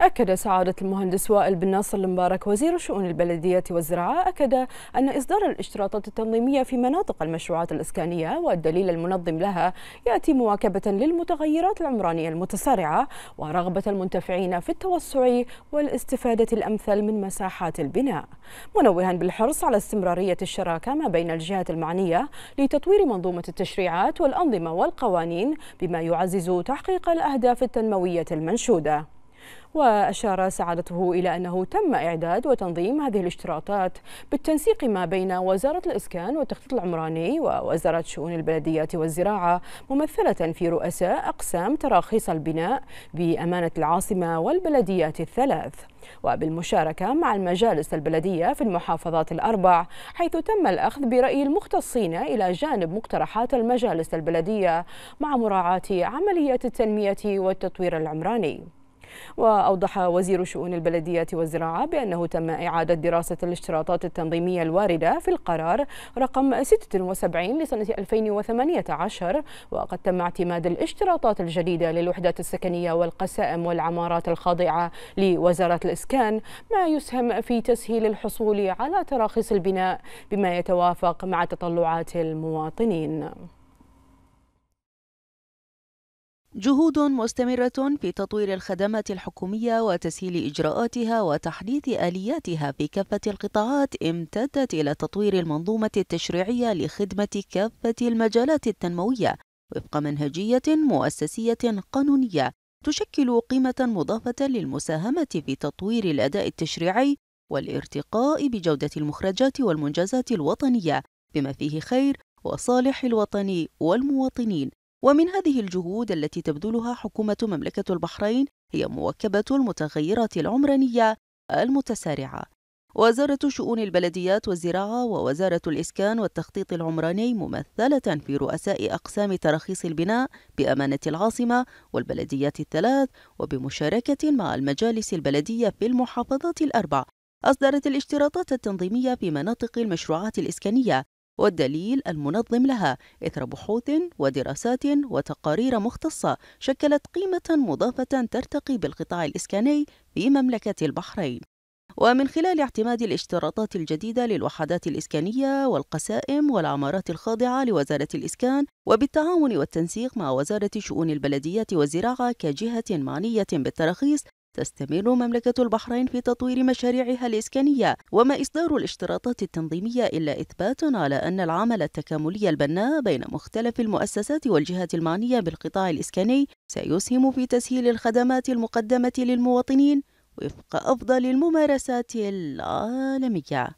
أكد سعادة المهندس وائل بن ناصر المبارك وزير شؤون البلدية والزراعة أكد أن إصدار الاشتراطات التنظيمية في مناطق المشروعات الإسكانية والدليل المنظم لها يأتي مواكبة للمتغيرات العمرانية المتسارعة ورغبة المنتفعين في التوسع والاستفادة الأمثل من مساحات البناء منوها بالحرص على استمرارية الشراكة ما بين الجهات المعنية لتطوير منظومة التشريعات والأنظمة والقوانين بما يعزز تحقيق الأهداف التنموية المنشودة وأشار سعادته إلى أنه تم إعداد وتنظيم هذه الاشتراطات بالتنسيق ما بين وزارة الإسكان والتخطيط العمراني ووزارة شؤون البلديات والزراعة ممثلة في رؤساء أقسام تراخيص البناء بأمانة العاصمة والبلديات الثلاث وبالمشاركة مع المجالس البلدية في المحافظات الأربع حيث تم الأخذ برأي المختصين إلى جانب مقترحات المجالس البلدية مع مراعاة عمليات التنمية والتطوير العمراني وأوضح وزير شؤون البلدية والزراعة بأنه تم إعادة دراسة الاشتراطات التنظيمية الواردة في القرار رقم 76 لسنة 2018 وقد تم اعتماد الاشتراطات الجديدة للوحدات السكنية والقسائم والعمارات الخاضعة لوزارة الإسكان ما يسهم في تسهيل الحصول على تراخيص البناء بما يتوافق مع تطلعات المواطنين جهود مستمرة في تطوير الخدمات الحكومية وتسهيل إجراءاتها وتحديث آلياتها في كافة القطاعات امتدت إلى تطوير المنظومة التشريعية لخدمة كافة المجالات التنموية وفق منهجية مؤسسية قانونية تشكل قيمة مضافة للمساهمة في تطوير الأداء التشريعي والارتقاء بجودة المخرجات والمنجزات الوطنية بما فيه خير وصالح الوطن والمواطنين ومن هذه الجهود التي تبذلها حكومة مملكة البحرين هي مواكبة المتغيرات العمرانية المتسارعة وزارة شؤون البلديات والزراعة ووزارة الإسكان والتخطيط العمراني ممثلة في رؤساء أقسام تراخيص البناء بأمانة العاصمة والبلديات الثلاث وبمشاركة مع المجالس البلدية في المحافظات الأربع أصدرت الاشتراطات التنظيمية في مناطق المشروعات الإسكانية والدليل المنظم لها إثر بحوث ودراسات وتقارير مختصة شكلت قيمة مضافة ترتقي بالقطاع الإسكاني في مملكة البحرين ومن خلال اعتماد الاشتراطات الجديدة للوحدات الإسكانية والقسائم والعمارات الخاضعة لوزارة الإسكان وبالتعاون والتنسيق مع وزارة شؤون البلديات والزراعة كجهة معنية بالتراخيص تستمر مملكة البحرين في تطوير مشاريعها الإسكانية وما إصدار الاشتراطات التنظيمية إلا إثبات على أن العمل التكاملي البناء بين مختلف المؤسسات والجهات المعنية بالقطاع الإسكاني سيسهم في تسهيل الخدمات المقدمة للمواطنين وفق أفضل الممارسات العالمية